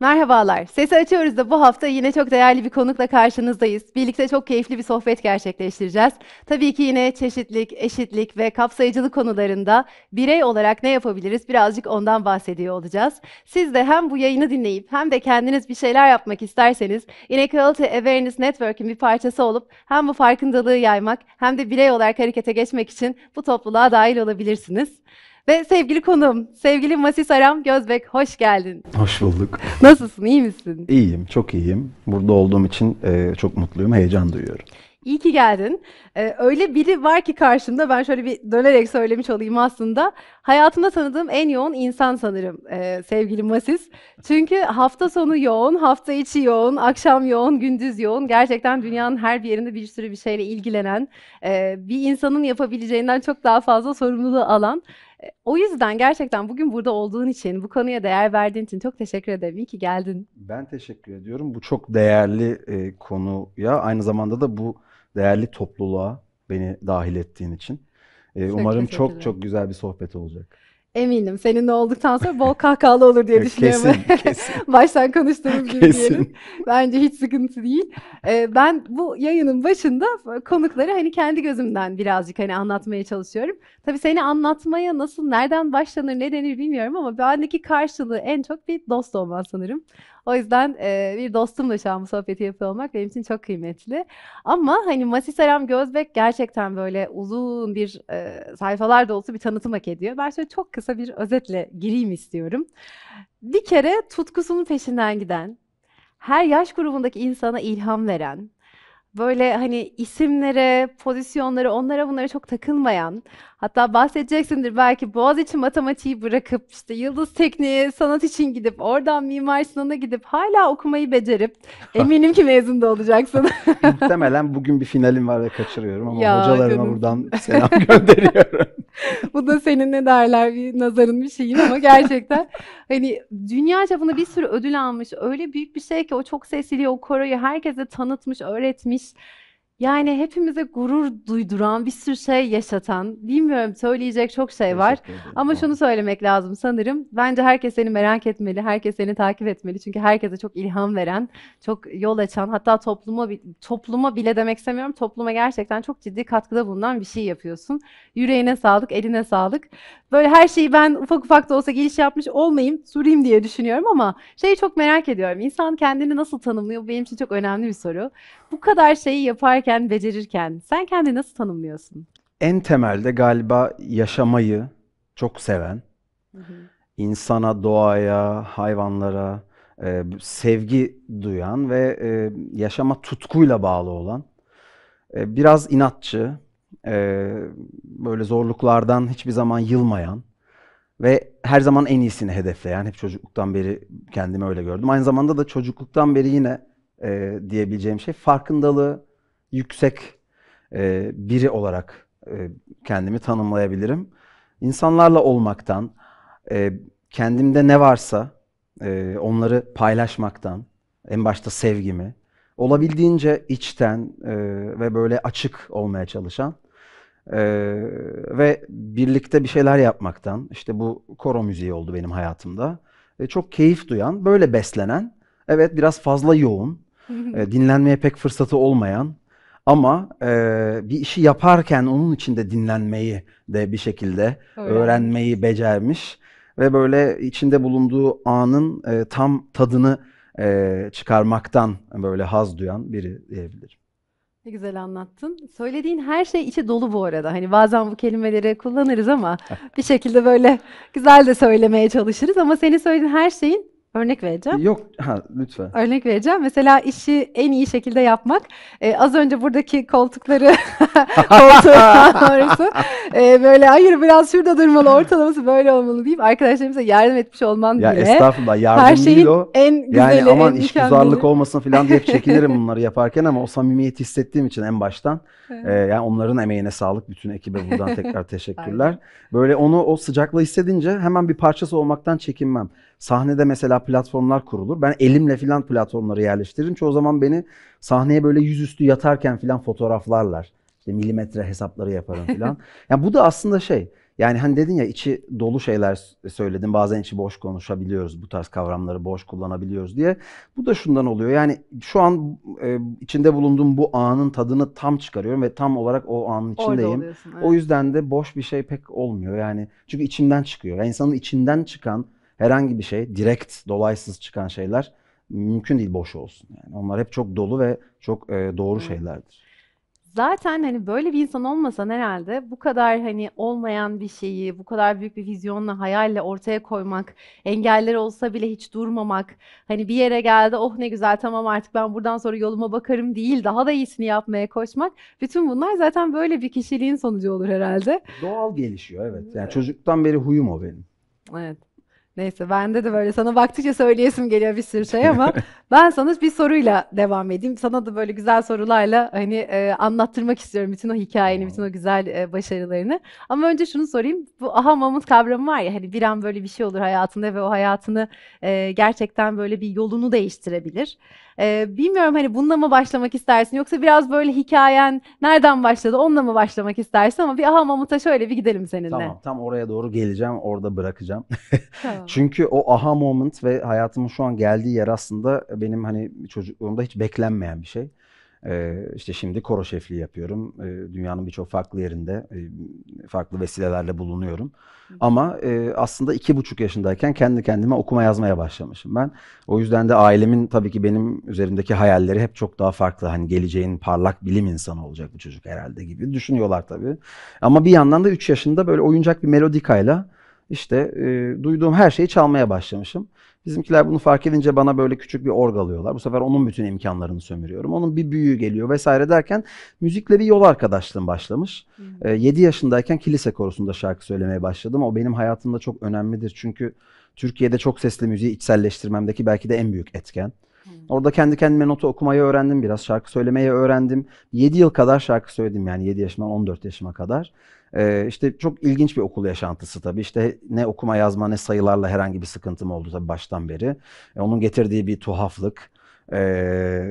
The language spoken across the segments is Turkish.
Merhabalar. Sesi açıyoruz da bu hafta yine çok değerli bir konukla karşınızdayız. Birlikte çok keyifli bir sohbet gerçekleştireceğiz. Tabii ki yine çeşitlik, eşitlik ve kapsayıcılık konularında birey olarak ne yapabiliriz birazcık ondan bahsediyor olacağız. Siz de hem bu yayını dinleyip hem de kendiniz bir şeyler yapmak isterseniz Inequality Awareness Network'in bir parçası olup hem bu farkındalığı yaymak hem de birey olarak harekete geçmek için bu topluluğa dahil olabilirsiniz. Ve sevgili konuğum, sevgili Masis Aram Gözbek, hoş geldin. Hoş bulduk. Nasılsın, iyi misin? İyiyim, çok iyiyim. Burada olduğum için e, çok mutluyum, heyecan duyuyorum. İyi ki geldin. Ee, öyle biri var ki karşımda ben şöyle bir dönerek söylemiş olayım aslında. Hayatımda tanıdığım en yoğun insan sanırım e, sevgili Masis. Çünkü hafta sonu yoğun, hafta içi yoğun, akşam yoğun, gündüz yoğun. Gerçekten dünyanın her bir yerinde bir sürü bir şeyle ilgilenen, e, bir insanın yapabileceğinden çok daha fazla sorumluluğu alan o yüzden gerçekten bugün burada olduğun için, bu konuya değer verdiğin için çok teşekkür ederim. İyi ki geldin. Ben teşekkür ediyorum. Bu çok değerli e, konuya, aynı zamanda da bu değerli topluluğa beni dahil ettiğin için. E, umarım çok çok güzel bir sohbet olacak. Eminim senin ne olduktan sonra bol kahkahalı olur diye düşünüyorum. Kesin, kesin. Baştan konuştuğumuz gibi kesin. diyelim. Bence hiç sıkıntı değil. Ee, ben bu yayının başında konukları hani kendi gözümden birazcık hani anlatmaya çalışıyorum. Tabii seni anlatmaya nasıl, nereden başlanır, ne denir bilmiyorum ama bendeki karşılığı en çok bir dost olman sanırım. O yüzden e, bir dostumla şu an bu sohbeti yapıyor olmak benim için çok kıymetli. Ama hani Masih Selam Gözbek gerçekten böyle uzun bir e, sayfalar dolusu bir tanıtım hak ediyor. Ben şöyle çok kısa bir özetle gireyim istiyorum. Bir kere tutkusunun peşinden giden, her yaş grubundaki insana ilham veren, Böyle, hani, isimlere, pozisyonlara, onlara bunlara çok takılmayan, hatta bahsedeceksindir belki Boğaziçi matematiği bırakıp, işte, Yıldız Tekniğe, sanat için gidip, oradan Mimar Sinan'a gidip hala okumayı becerip eminim ki mezun da olacaksın. Muhtemelen bugün bir finalim var ve kaçırıyorum ama Ya, hocalarıma canım. buradan selam gönderiyorum. Bu da senin ne derler bir nazarın bir şeyin ama gerçekten hani dünya çapında bir sürü ödül almış. Öyle büyük bir şey ki o çok sesliliği, o koroyu herkese tanıtmış, öğretmiş. Yani hepimize gurur duyduran, bir sürü şey yaşatan, bilmiyorum söyleyecek çok şey var. Ama şunu söylemek lazım sanırım. Bence herkes seni merak etmeli, herkes seni takip etmeli. Çünkü herkese çok ilham veren, çok yol açan, hatta topluma topluma bile demek istemiyorum. Topluma gerçekten çok ciddi katkıda bulunan bir şey yapıyorsun. Yüreğine sağlık, eline sağlık. Böyle her şeyi ben ufak ufak da olsa geliş yapmış olmayayım, sorayım diye düşünüyorum ama şeyi çok merak ediyorum. İnsan kendini nasıl tanımlıyor? benim için çok önemli bir soru. Bu kadar şeyi yaparken, becerirken sen kendini nasıl tanımlıyorsun? En temelde galiba yaşamayı çok seven, insana, doğaya, hayvanlara e, sevgi duyan ve e, yaşama tutkuyla bağlı olan, e, biraz inatçı, e, böyle zorluklardan hiçbir zaman yılmayan ve her zaman en iyisini hedefleyen, hep çocukluktan beri kendimi öyle gördüm. Aynı zamanda da çocukluktan beri yine e, diyebileceğim şey farkındalığı yüksek e, biri olarak e, kendimi tanımlayabilirim. İnsanlarla olmaktan, e, kendimde ne varsa e, onları paylaşmaktan, en başta sevgimi, olabildiğince içten e, ve böyle açık olmaya çalışan ee, ve birlikte bir şeyler yapmaktan, işte bu koro müziği oldu benim hayatımda. Ee, çok keyif duyan, böyle beslenen, evet biraz fazla yoğun, e, dinlenmeye pek fırsatı olmayan ama e, bir işi yaparken onun içinde dinlenmeyi de bir şekilde Öyle. öğrenmeyi becermiş ve böyle içinde bulunduğu anın e, tam tadını e, çıkarmaktan böyle haz duyan biri diyebilirim. Ne güzel anlattın. Söylediğin her şey içi dolu bu arada. Hani bazen bu kelimeleri kullanırız ama bir şekilde böyle güzel de söylemeye çalışırız ama senin söylediğin her şeyin Örnek vereceğim. Yok, ha lütfen. Örnek vereceğim. Mesela işi en iyi şekilde yapmak. Ee, az önce buradaki koltukları koltuğu e, böyle hayır biraz şurada durmalı ortalaması böyle olmalı deyip arkadaşlarımıza yardım etmiş olman ya bile. Estağfurullah yardım her şeyin değil o. En güzeli, yani aman en iş pazarlık olmasın falan diye hep çekinirim bunları yaparken ama o samimiyet hissettiğim için en baştan e, yani onların emeğine sağlık bütün ekibe buradan tekrar teşekkürler. böyle onu o sıcaklığı hissedince hemen bir parçası olmaktan çekinmem. Sahnede mesela platformlar kurulur. Ben elimle filan platformları yerleştiririm. Çoğu zaman beni sahneye böyle yüzüstü yatarken filan fotoğraflarlar. İşte milimetre hesapları yaparım filan. yani bu da aslında şey. Yani hani dedin ya içi dolu şeyler söyledin. Bazen içi boş konuşabiliyoruz. Bu tarz kavramları boş kullanabiliyoruz diye. Bu da şundan oluyor. Yani şu an e, içinde bulunduğum bu anın tadını tam çıkarıyorum ve tam olarak o anın içindeyim. Evet. O yüzden de boş bir şey pek olmuyor. Yani çünkü içimden çıkıyor. Yani insanın içinden çıkan herhangi bir şey, direkt, dolaysız çıkan şeyler mümkün değil boş olsun. Yani onlar hep çok dolu ve çok e, doğru şeylerdir. Zaten hani böyle bir insan olmasan herhalde bu kadar hani olmayan bir şeyi, bu kadar büyük bir vizyonla, hayalle ortaya koymak, engeller olsa bile hiç durmamak, hani bir yere geldi oh ne güzel tamam artık ben buradan sonra yoluma bakarım değil, daha da iyisini yapmaya koşmak. Bütün bunlar zaten böyle bir kişiliğin sonucu olur herhalde. Doğal gelişiyor evet. Yani evet. çocuktan beri huyum o benim. Evet. Neyse bende de böyle sana baktıkça söyleyesim geliyor bir sürü şey ama ben sana bir soruyla devam edeyim. Sana da böyle güzel sorularla hani e, anlattırmak istiyorum bütün o hikayeni, bütün o güzel e, başarılarını. Ama önce şunu sorayım. Bu aha mamut kavramı var ya hani bir an böyle bir şey olur hayatında ve o hayatını e, gerçekten böyle bir yolunu değiştirebilir. Ee, bilmiyorum hani bununla mı başlamak istersin yoksa biraz böyle hikayen nereden başladı onunla mı başlamak istersin ama bir aha mamuta şöyle bir gidelim seninle. Tamam tam oraya doğru geleceğim orada bırakacağım. tamam. Çünkü o aha moment ve hayatımın şu an geldiği yer aslında benim hani çocukluğumda hiç beklenmeyen bir şey. E, işte şimdi koro şefliği yapıyorum. dünyanın birçok farklı yerinde farklı vesilelerle bulunuyorum. Ama aslında iki buçuk yaşındayken kendi kendime okuma yazmaya başlamışım ben. O yüzden de ailemin tabii ki benim üzerimdeki hayalleri hep çok daha farklı. Hani geleceğin parlak bilim insanı olacak bu çocuk herhalde gibi düşünüyorlar tabii. Ama bir yandan da üç yaşında böyle oyuncak bir melodikayla işte duyduğum her şeyi çalmaya başlamışım. Bizimkiler bunu fark edince bana böyle küçük bir org alıyorlar. Bu sefer onun bütün imkanlarını sömürüyorum. Onun bir büyüğü geliyor vesaire derken müzikle bir yol arkadaşlığım başlamış. Hmm. E, ee, 7 yaşındayken kilise korusunda şarkı söylemeye başladım. O benim hayatımda çok önemlidir. Çünkü Türkiye'de çok sesli müziği içselleştirmemdeki belki de en büyük etken. Hmm. Orada kendi kendime notu okumayı öğrendim biraz. Şarkı söylemeyi öğrendim. 7 yıl kadar şarkı söyledim yani 7 yaşından 14 yaşıma kadar. Ee, işte çok ilginç bir okul yaşantısı tabii. İşte ne okuma yazma ne sayılarla herhangi bir sıkıntım oldu tabii baştan beri. Ee, onun getirdiği bir tuhaflık. Ee,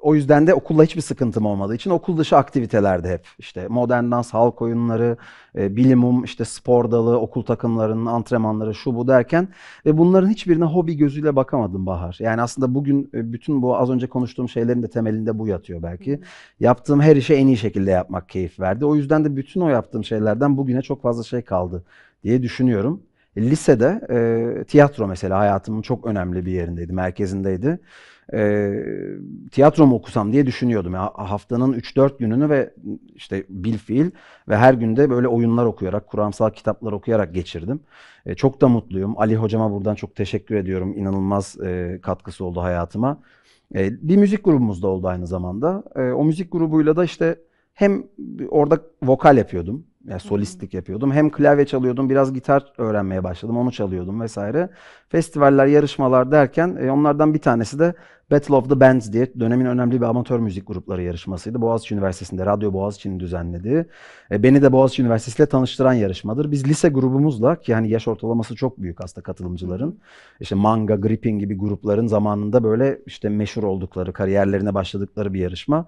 o yüzden de okulla hiçbir sıkıntım olmadığı için okul dışı aktivitelerde hep işte modern dans, halk oyunları, e, bilimum, işte spor dalı, okul takımlarının antrenmanları şu bu derken ve bunların hiçbirine hobi gözüyle bakamadım Bahar. Yani aslında bugün e, bütün bu az önce konuştuğum şeylerin de temelinde bu yatıyor belki. Yaptığım her işi en iyi şekilde yapmak keyif verdi. O yüzden de bütün o yaptığım şeylerden bugüne çok fazla şey kaldı diye düşünüyorum. Lisede e, tiyatro mesela hayatımın çok önemli bir yerindeydi, merkezindeydi e, tiyatro mu okusam diye düşünüyordum. Ya, haftanın 3-4 gününü ve işte bil fiil ve her günde böyle oyunlar okuyarak, kuramsal kitaplar okuyarak geçirdim. E, çok da mutluyum. Ali hocama buradan çok teşekkür ediyorum. İnanılmaz e, katkısı oldu hayatıma. E, bir müzik grubumuz da oldu aynı zamanda. E, o müzik grubuyla da işte hem orada vokal yapıyordum yani solistlik yapıyordum. Hem klavye çalıyordum, biraz gitar öğrenmeye başladım, onu çalıyordum vesaire. Festivaller, yarışmalar derken e, onlardan bir tanesi de Battle of the Bands diye dönemin önemli bir amatör müzik grupları yarışmasıydı. Boğaziçi Üniversitesi'nde Radyo Boğaziçi'nin düzenlediği. E, beni de Boğaziçi Üniversitesi ile tanıştıran yarışmadır. Biz lise grubumuzla ki hani yaş ortalaması çok büyük aslında katılımcıların. işte Manga, Gripping gibi grupların zamanında böyle işte meşhur oldukları, kariyerlerine başladıkları bir yarışma.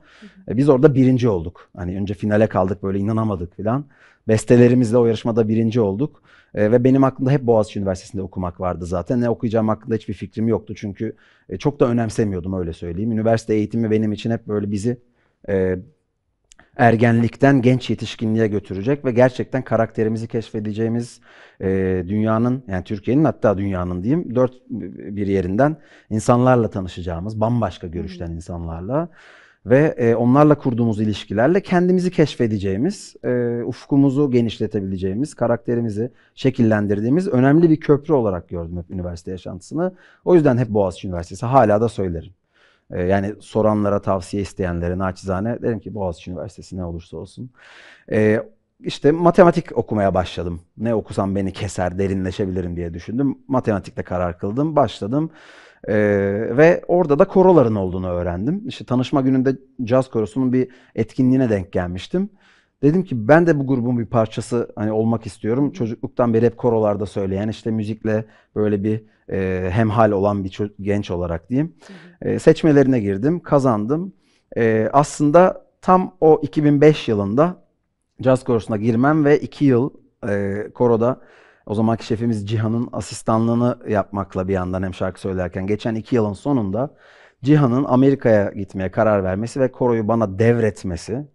E, biz orada birinci olduk. Hani önce finale kaldık böyle inanamadık filan. Bestelerimizle o yarışmada birinci olduk. E, ve benim aklımda hep Boğaziçi Üniversitesi'nde okumak vardı zaten. Ne okuyacağım hakkında hiçbir fikrim yoktu. Çünkü e, çok da önemsemiyordum öyle söyleyeyim. Üniversite eğitimi benim için hep böyle bizi e, ergenlikten genç yetişkinliğe götürecek ve gerçekten karakterimizi keşfedeceğimiz e, dünyanın yani Türkiye'nin hatta dünyanın diyeyim dört bir yerinden insanlarla tanışacağımız bambaşka görüşten hmm. insanlarla ve e, onlarla kurduğumuz ilişkilerle kendimizi keşfedeceğimiz, e, ufkumuzu genişletebileceğimiz, karakterimizi şekillendirdiğimiz önemli bir köprü olarak gördüm hep üniversite yaşantısını. O yüzden hep Boğaziçi Üniversitesi hala da söylerim. E, yani soranlara, tavsiye isteyenlere naçizane derim ki Boğaziçi Üniversitesi ne olursa olsun. E, işte matematik okumaya başladım. Ne okusam beni keser, derinleşebilirim diye düşündüm. Matematikte karar kıldım, başladım. Ee, ve orada da koroların olduğunu öğrendim. İşte tanışma gününde caz korosunun bir etkinliğine denk gelmiştim. Dedim ki ben de bu grubun bir parçası hani olmak istiyorum. Çocukluktan beri hep korolarda söyleyen işte müzikle böyle bir e, hemhal olan bir genç olarak diyeyim. Hı e, seçmelerine girdim, kazandım. E, aslında tam o 2005 yılında caz korosuna girmem ve 2 yıl e, koroda o zamanki şefimiz Cihan'ın asistanlığını yapmakla bir yandan hem şarkı söylerken geçen iki yılın sonunda Cihan'ın Amerika'ya gitmeye karar vermesi ve koroyu bana devretmesi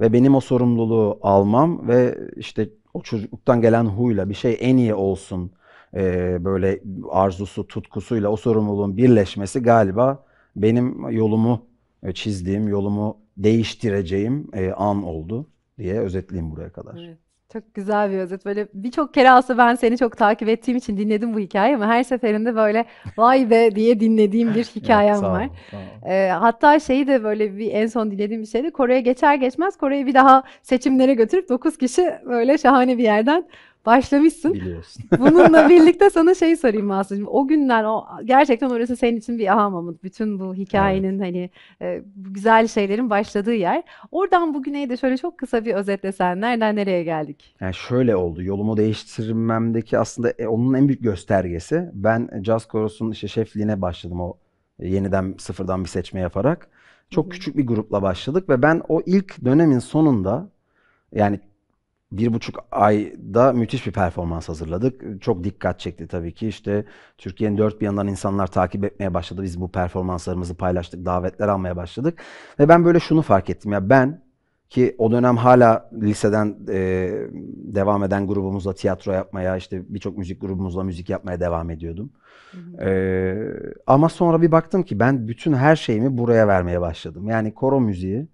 ve benim o sorumluluğu almam ve işte o çocukluktan gelen huyla bir şey en iyi olsun e, böyle arzusu, tutkusuyla o sorumluluğun birleşmesi galiba benim yolumu e, çizdiğim, yolumu değiştireceğim e, an oldu diye özetleyeyim buraya kadar. Evet. Çok güzel bir özet. Böyle birçok kere aslında ben seni çok takip ettiğim için dinledim bu hikayeyi ama her seferinde böyle vay be diye dinlediğim bir hikayem var. Ee, hatta şeyi de böyle bir en son dinlediğim bir şeydi. Kore'ye geçer geçmez Kore'yi bir daha seçimlere götürüp 9 kişi böyle şahane bir yerden başlamışsın. Biliyorsun. Bununla birlikte sana şey sorayım Masum'cum. O günden o gerçekten orası senin için bir aha mamut. Bütün bu hikayenin evet. hani e, güzel şeylerin başladığı yer. Oradan bugüne de şöyle çok kısa bir özetlesen. Nereden nereye geldik? Yani şöyle oldu. Yolumu değiştirmemdeki aslında e, onun en büyük göstergesi. Ben Jazz Chorus'un işte şefliğine başladım o e, yeniden sıfırdan bir seçme yaparak. Çok küçük bir grupla başladık ve ben o ilk dönemin sonunda yani bir buçuk ayda müthiş bir performans hazırladık. Çok dikkat çekti tabii ki. İşte Türkiye'nin dört bir yanından insanlar takip etmeye başladı. Biz bu performanslarımızı paylaştık, davetler almaya başladık. Ve ben böyle şunu fark ettim. Ya ben ki o dönem hala liseden e, devam eden grubumuzla tiyatro yapmaya, işte birçok müzik grubumuzla müzik yapmaya devam ediyordum. E, ama sonra bir baktım ki ben bütün her şeyimi buraya vermeye başladım. Yani koro müziği,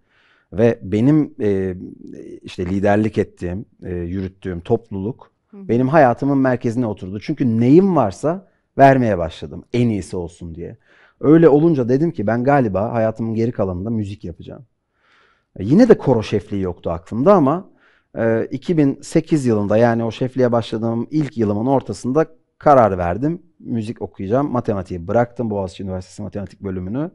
ve benim e, işte liderlik ettiğim, e, yürüttüğüm topluluk Hı. benim hayatımın merkezine oturdu. Çünkü neyim varsa vermeye başladım en iyisi olsun diye. Öyle olunca dedim ki ben galiba hayatımın geri kalanında müzik yapacağım. E, yine de koro şefliği yoktu aklımda ama 2008 e, yılında yani o şefliğe başladığım ilk yılımın ortasında karar verdim. Müzik okuyacağım. Matematiği bıraktım Boğaziçi Üniversitesi Matematik bölümünü.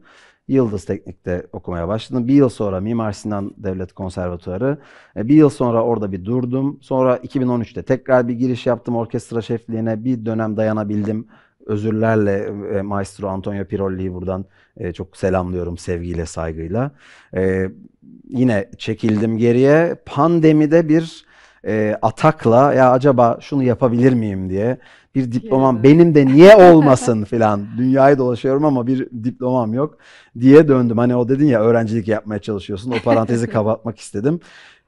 Yıldız Teknik'te okumaya başladım. Bir yıl sonra Mimar Sinan Devlet Konservatuarı. E, bir yıl sonra orada bir durdum. Sonra 2013'te tekrar bir giriş yaptım orkestra şefliğine. Bir dönem dayanabildim. Özürlerle e, Maestro Antonio Pirolli'yi buradan e, çok selamlıyorum sevgiyle, saygıyla. Yine çekildim geriye. Pandemide bir atakla ya acaba şunu yapabilir miyim diye bir diplomam benim de niye olmasın filan dünyayı dolaşıyorum ama bir diplomam yok diye döndüm. Hani o dedin ya öğrencilik yapmaya çalışıyorsun o parantezi kapatmak istedim.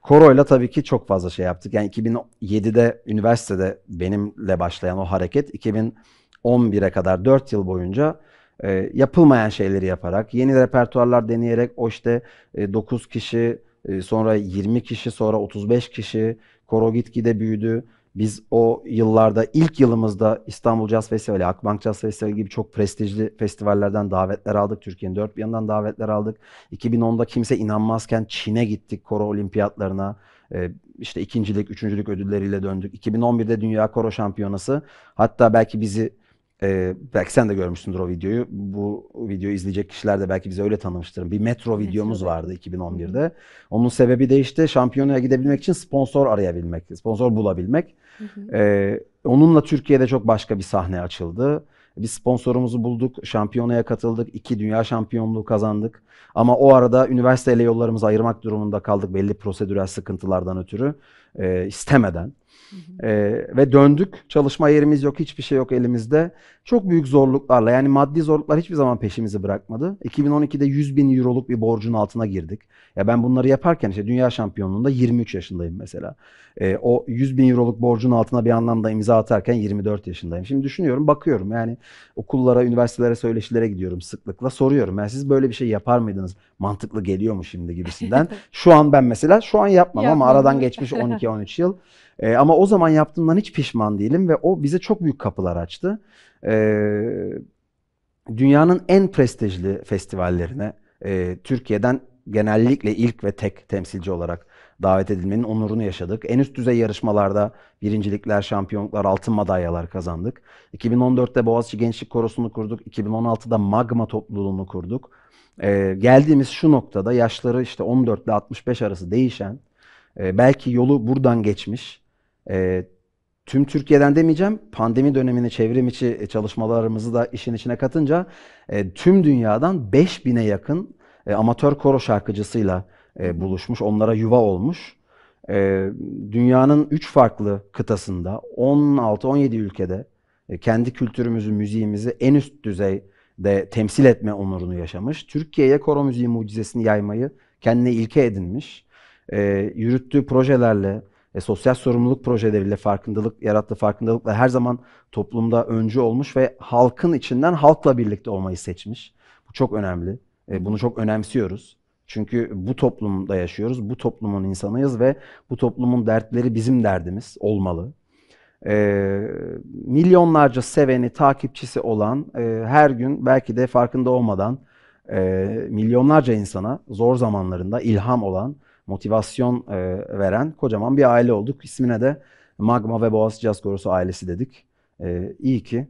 Koro'yla tabii ki çok fazla şey yaptık. Yani 2007'de üniversitede benimle başlayan o hareket 2011'e kadar 4 yıl boyunca e, yapılmayan şeyleri yaparak, yeni repertuarlar deneyerek o işte e, 9 kişi, e, sonra 20 kişi, sonra 35 kişi, koro gitgide büyüdü. Biz o yıllarda ilk yılımızda İstanbul Jazz Festivali, Akbank Jazz Festivali gibi çok prestijli festivallerden davetler aldık. Türkiye'nin dört bir yanından davetler aldık. 2010'da kimse inanmazken Çin'e gittik koro olimpiyatlarına. Ee, işte ikincilik, üçüncülük ödülleriyle döndük. 2011'de Dünya Koro Şampiyonası. Hatta belki bizi e, belki sen de görmüşsündür o videoyu. Bu videoyu izleyecek kişiler de belki bizi öyle tanımıştır. Bir metro videomuz vardı 2011'de. Onun sebebi de işte şampiyonaya gidebilmek için sponsor arayabilmek, sponsor bulabilmek. hı ee, onunla Türkiye'de çok başka bir sahne açıldı. Biz sponsorumuzu bulduk, şampiyonaya katıldık, iki dünya şampiyonluğu kazandık. Ama o arada üniversiteyle yollarımızı ayırmak durumunda kaldık belli prosedürel sıkıntılardan ötürü e, istemeden. Ee, ve döndük. Çalışma yerimiz yok, hiçbir şey yok elimizde. Çok büyük zorluklarla yani maddi zorluklar hiçbir zaman peşimizi bırakmadı. 2012'de 100 bin euroluk bir borcun altına girdik. Ya ben bunları yaparken işte dünya şampiyonluğunda 23 yaşındayım mesela. Ee, o 100 bin euroluk borcun altına bir anlamda imza atarken 24 yaşındayım. Şimdi düşünüyorum, bakıyorum yani okullara, üniversitelere, söyleşilere gidiyorum sıklıkla. Soruyorum yani siz böyle bir şey yapar mıydınız? Mantıklı geliyor mu şimdi gibisinden. şu an ben mesela şu an yapmam ama aradan geçmiş 12-13 yıl. E, ama o zaman yaptığımdan hiç pişman değilim ve o bize çok büyük kapılar açtı. E, dünyanın en prestijli festivallerine e, Türkiye'den genellikle ilk ve tek temsilci olarak davet edilmenin onurunu yaşadık. En üst düzey yarışmalarda birincilikler, şampiyonluklar, altın madalyalar kazandık. 2014'te Boğaziçi Gençlik Korosu'nu kurduk. 2016'da Magma topluluğunu kurduk. Ee, geldiğimiz şu noktada yaşları işte 14 ile 65 arası değişen, e, belki yolu buradan geçmiş e, tüm Türkiye'den demeyeceğim, pandemi dönemini çevrim içi e, çalışmalarımızı da işin içine katınca e, tüm dünyadan 5000'e yakın e, amatör koro şarkıcısıyla e, buluşmuş, onlara yuva olmuş. E, dünyanın 3 farklı kıtasında, 16-17 ülkede e, kendi kültürümüzü, müziğimizi en üst düzeyde temsil etme onurunu yaşamış. Türkiye'ye koro müziği mucizesini yaymayı kendine ilke edinmiş. E, yürüttüğü projelerle, e, sosyal sorumluluk projeleriyle farkındalık yarattığı farkındalıkla her zaman toplumda öncü olmuş ve halkın içinden halkla birlikte olmayı seçmiş. Bu çok önemli. E, bunu çok önemsiyoruz. Çünkü bu toplumda yaşıyoruz, bu toplumun insanıyız ve bu toplumun dertleri bizim derdimiz olmalı. E, milyonlarca seveni, takipçisi olan e, her gün belki de farkında olmadan e, milyonlarca insana zor zamanlarında ilham olan motivasyon e, veren kocaman bir aile olduk. İsmine de Magma ve Boğaz Caz Korosu ailesi dedik. E, iyi ki.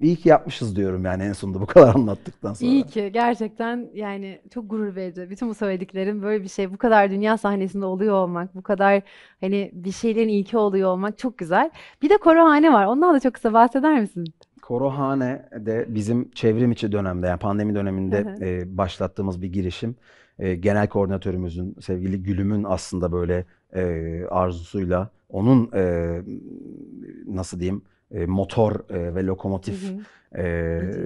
İyi ki yapmışız diyorum yani en sonunda bu kadar anlattıktan sonra. İyi ki gerçekten yani çok gurur verici. Bütün bu söylediklerim böyle bir şey. Bu kadar dünya sahnesinde oluyor olmak, bu kadar hani bir şeylerin ilki oluyor olmak çok güzel. Bir de korohane var. Ondan da çok kısa bahseder misin? Korohane de bizim çevrim içi dönemde yani pandemi döneminde e, başlattığımız bir girişim e, genel koordinatörümüzün, sevgili Gülüm'ün aslında böyle e, arzusuyla onun e, nasıl diyeyim e, motor e, ve lokomotif hı hı. E,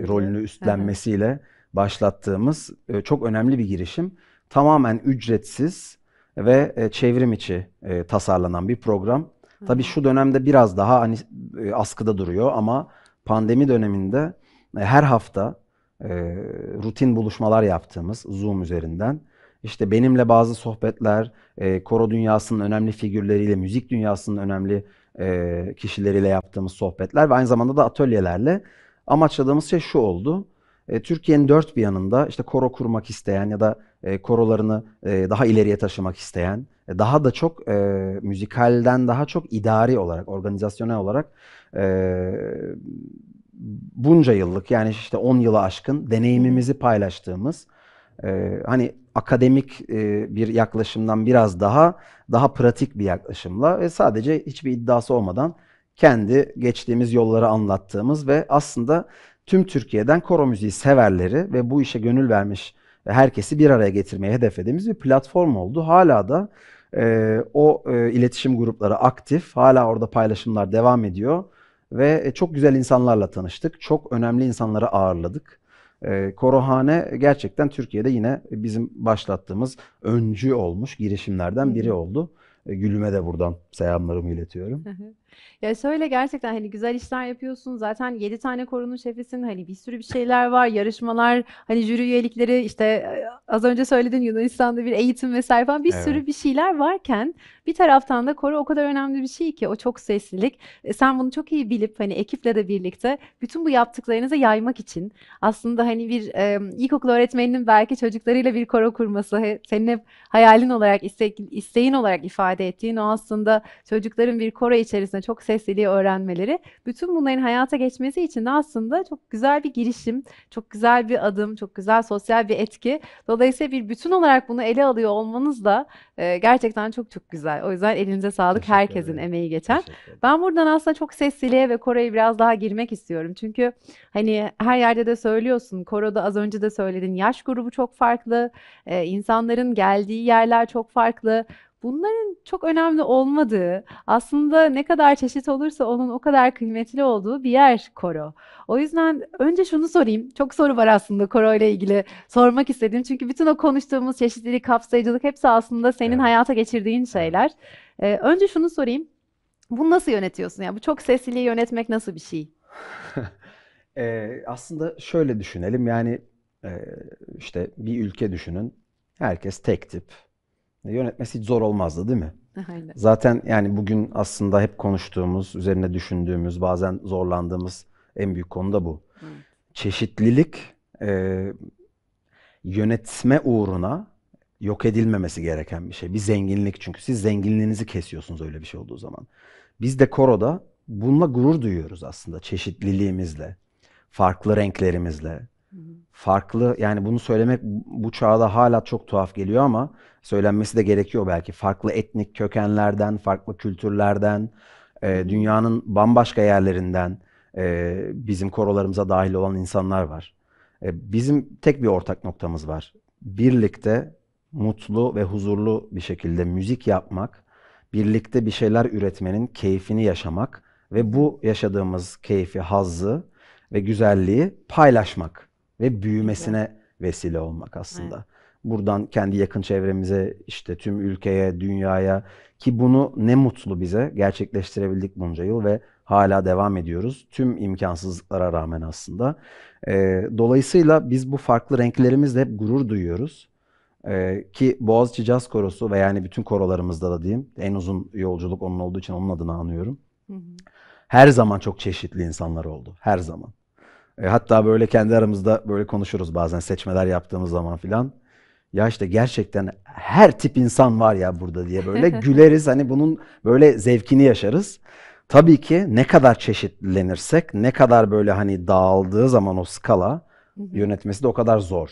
rolünü üstlenmesiyle hı hı. başlattığımız e, çok önemli bir girişim. Tamamen ücretsiz ve e, çevrim içi e, tasarlanan bir program. Hı. Tabii şu dönemde biraz daha hani e, askıda duruyor ama pandemi döneminde e, her hafta e, rutin buluşmalar yaptığımız Zoom üzerinden. İşte benimle bazı sohbetler, e, koro dünyasının önemli figürleriyle, müzik dünyasının önemli e, kişileriyle yaptığımız sohbetler ve aynı zamanda da atölyelerle amaçladığımız şey şu oldu. E, Türkiye'nin dört bir yanında işte koro kurmak isteyen ya da e, korolarını e, daha ileriye taşımak isteyen, e, daha da çok e, müzikalden daha çok idari olarak, organizasyonel olarak e, bunca yıllık yani işte 10 yılı aşkın deneyimimizi paylaştığımız e, hani akademik e, bir yaklaşımdan biraz daha daha pratik bir yaklaşımla ve sadece hiçbir iddiası olmadan kendi geçtiğimiz yolları anlattığımız ve aslında tüm Türkiye'den koro müziği severleri ve bu işe gönül vermiş herkesi bir araya getirmeye hedeflediğimiz bir platform oldu. Hala da e, o e, iletişim grupları aktif. Hala orada paylaşımlar devam ediyor ve e, çok güzel insanlarla tanıştık. Çok önemli insanları ağırladık. E, Korohane gerçekten Türkiye'de yine bizim başlattığımız öncü olmuş girişimlerden biri oldu. E, Gülüme de buradan selamlarımı iletiyorum. Hı hı. Ya şöyle gerçekten hani güzel işler yapıyorsun. Zaten 7 tane korunun şefisin. Hani bir sürü bir şeyler var. Yarışmalar, hani jüri üyelikleri işte e, az önce söyledin Yunanistan'da bir eğitim vesaire falan bir evet. sürü bir şeyler varken bir taraftan da koru o kadar önemli bir şey ki o çok seslilik. E, sen bunu çok iyi bilip hani ekiple de birlikte bütün bu yaptıklarınızı yaymak için aslında hani bir e, ilkokul öğretmeninin belki çocuklarıyla bir koro kurması senin hep hayalin olarak istek, isteğin olarak ifade ettiğin o aslında çocukların bir koro içerisinde aslında çok sesliliği öğrenmeleri. Bütün bunların hayata geçmesi için de aslında çok güzel bir girişim, çok güzel bir adım, çok güzel sosyal bir etki. Dolayısıyla bir bütün olarak bunu ele alıyor olmanız da e, gerçekten çok çok güzel. O yüzden elinize sağlık herkesin emeği geçen. Ben buradan aslında çok sesliliğe ve Kore'ye biraz daha girmek istiyorum. Çünkü hani her yerde de söylüyorsun. Koro'da az önce de söyledin. Yaş grubu çok farklı. E, insanların geldiği yerler çok farklı. Bunların çok önemli olmadığı, aslında ne kadar çeşit olursa onun o kadar kıymetli olduğu bir yer koro. O yüzden önce şunu sorayım. Çok soru var aslında koro ile ilgili sormak istedim. Çünkü bütün o konuştuğumuz çeşitlilik, kapsayıcılık hepsi aslında senin evet. hayata geçirdiğin şeyler. Ee, önce şunu sorayım. Bunu nasıl yönetiyorsun? Yani bu çok sesliliği yönetmek nasıl bir şey? ee, aslında şöyle düşünelim. Yani e, işte bir ülke düşünün. Herkes tek tip yönetmesi hiç zor olmazdı değil mi? Aynen. Zaten yani bugün aslında hep konuştuğumuz, üzerine düşündüğümüz, bazen zorlandığımız en büyük konu da bu. Evet. Çeşitlilik e, yönetme uğruna yok edilmemesi gereken bir şey. Bir zenginlik çünkü siz zenginliğinizi kesiyorsunuz öyle bir şey olduğu zaman. Biz de koroda bununla gurur duyuyoruz aslında çeşitliliğimizle, farklı renklerimizle, farklı yani bunu söylemek bu çağda hala çok tuhaf geliyor ama söylenmesi de gerekiyor belki. Farklı etnik kökenlerden, farklı kültürlerden, e, dünyanın bambaşka yerlerinden e, bizim korolarımıza dahil olan insanlar var. E, bizim tek bir ortak noktamız var. Birlikte mutlu ve huzurlu bir şekilde müzik yapmak, birlikte bir şeyler üretmenin keyfini yaşamak ve bu yaşadığımız keyfi, hazzı ve güzelliği paylaşmak ve büyümesine vesile olmak aslında. Evet. Buradan kendi yakın çevremize, işte tüm ülkeye, dünyaya ki bunu ne mutlu bize gerçekleştirebildik bunca yıl ve hala devam ediyoruz. Tüm imkansızlıklara rağmen aslında. E, dolayısıyla biz bu farklı renklerimizle hep gurur duyuyoruz. E, ki Boğaziçi Caz Korosu ve yani bütün korolarımızda da diyeyim en uzun yolculuk onun olduğu için onun adını anıyorum. Hı hı. Her zaman çok çeşitli insanlar oldu. Her zaman. E, hatta böyle kendi aramızda böyle konuşuruz bazen seçmeler yaptığımız zaman filan. Ya işte gerçekten her tip insan var ya burada diye böyle güleriz. Hani bunun böyle zevkini yaşarız. Tabii ki ne kadar çeşitlenirsek, ne kadar böyle hani dağıldığı zaman o skala yönetmesi de o kadar zor.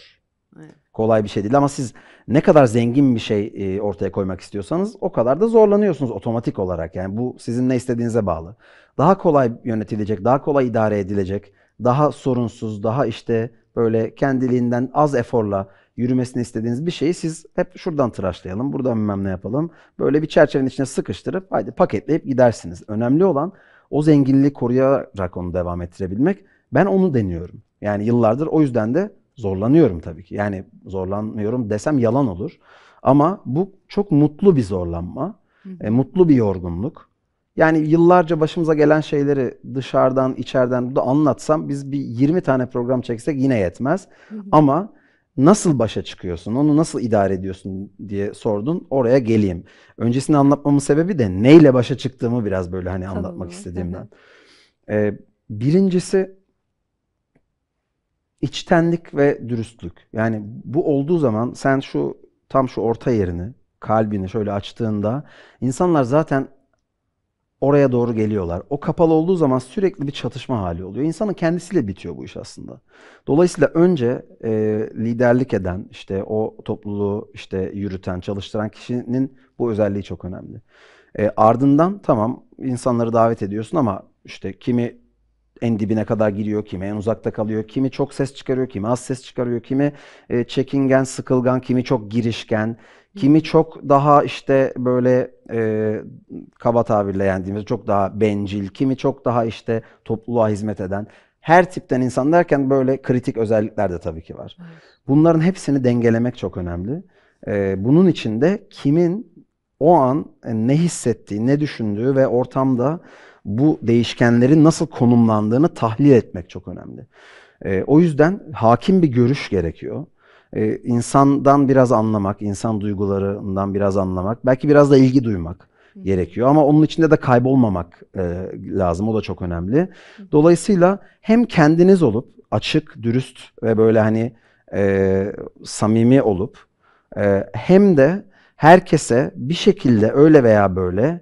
Evet. Kolay bir şey değil ama siz ne kadar zengin bir şey e, ortaya koymak istiyorsanız o kadar da zorlanıyorsunuz otomatik olarak. Yani bu sizin ne istediğinize bağlı. Daha kolay yönetilecek, daha kolay idare edilecek, daha sorunsuz, daha işte böyle kendiliğinden az eforla yürümesini istediğiniz bir şeyi siz hep şuradan tıraşlayalım, buradan bilmem ne yapalım. Böyle bir çerçevenin içine sıkıştırıp haydi paketleyip gidersiniz. Önemli olan o zenginliği koruyarak onu devam ettirebilmek. Ben onu deniyorum. Yani yıllardır o yüzden de zorlanıyorum tabii ki. Yani zorlanmıyorum desem yalan olur. Ama bu çok mutlu bir zorlanma, hı E, mutlu bir yorgunluk. Yani yıllarca başımıza gelen şeyleri dışarıdan, içeriden burada anlatsam biz bir 20 tane program çeksek yine yetmez. Hı hı. Ama nasıl başa çıkıyorsun, onu nasıl idare ediyorsun diye sordun. Oraya geleyim. Öncesini anlatmamın sebebi de neyle başa çıktığımı biraz böyle hani anlatmak mi? istediğimden. Ee, birincisi içtenlik ve dürüstlük. Yani bu olduğu zaman sen şu tam şu orta yerini, kalbini şöyle açtığında insanlar zaten oraya doğru geliyorlar. O kapalı olduğu zaman sürekli bir çatışma hali oluyor. İnsanın kendisiyle bitiyor bu iş aslında. Dolayısıyla önce e, liderlik eden, işte o topluluğu işte yürüten, çalıştıran kişinin bu özelliği çok önemli. E, ardından tamam insanları davet ediyorsun ama işte kimi en dibine kadar giriyor, kimi en uzakta kalıyor, kimi çok ses çıkarıyor, kimi az ses çıkarıyor, kimi e, çekingen, sıkılgan, kimi çok girişken, Kimi çok daha işte böyle e, kaba tabirle yendiğimiz çok daha bencil, kimi çok daha işte topluluğa hizmet eden. Her tipten insan derken böyle kritik özellikler de tabii ki var. Bunların hepsini dengelemek çok önemli. E, bunun için de kimin o an ne hissettiği, ne düşündüğü ve ortamda bu değişkenlerin nasıl konumlandığını tahlil etmek çok önemli. E, o yüzden hakim bir görüş gerekiyor e, insandan biraz anlamak, insan duygularından biraz anlamak, belki biraz da ilgi duymak Hı. gerekiyor. Ama onun içinde de kaybolmamak e, lazım. O da çok önemli. Dolayısıyla hem kendiniz olup açık, dürüst ve böyle hani e, samimi olup e, hem de herkese bir şekilde öyle veya böyle